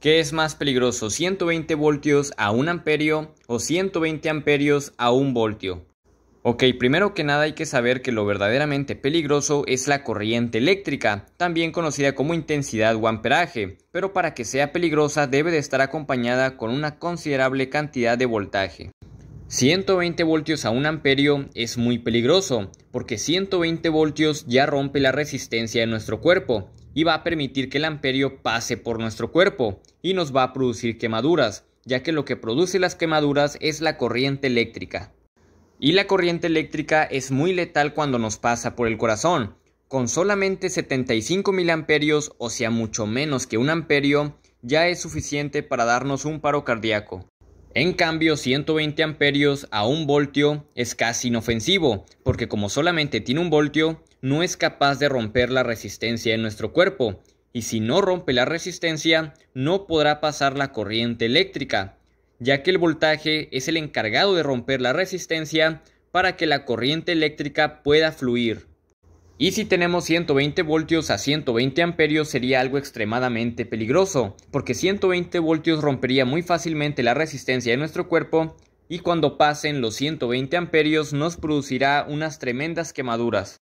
¿Qué es más peligroso, 120 voltios a 1 amperio o 120 amperios a 1 voltio? Ok, primero que nada hay que saber que lo verdaderamente peligroso es la corriente eléctrica, también conocida como intensidad o amperaje, pero para que sea peligrosa debe de estar acompañada con una considerable cantidad de voltaje. 120 voltios a un amperio es muy peligroso, porque 120 voltios ya rompe la resistencia de nuestro cuerpo y va a permitir que el amperio pase por nuestro cuerpo y nos va a producir quemaduras, ya que lo que produce las quemaduras es la corriente eléctrica. Y la corriente eléctrica es muy letal cuando nos pasa por el corazón. Con solamente 75 mil amperios, o sea mucho menos que un amperio, ya es suficiente para darnos un paro cardíaco. En cambio, 120 amperios a un voltio es casi inofensivo, porque como solamente tiene un voltio, no es capaz de romper la resistencia en nuestro cuerpo, y si no rompe la resistencia, no podrá pasar la corriente eléctrica, ya que el voltaje es el encargado de romper la resistencia para que la corriente eléctrica pueda fluir. Y si tenemos 120 voltios a 120 amperios sería algo extremadamente peligroso, porque 120 voltios rompería muy fácilmente la resistencia de nuestro cuerpo y cuando pasen los 120 amperios nos producirá unas tremendas quemaduras.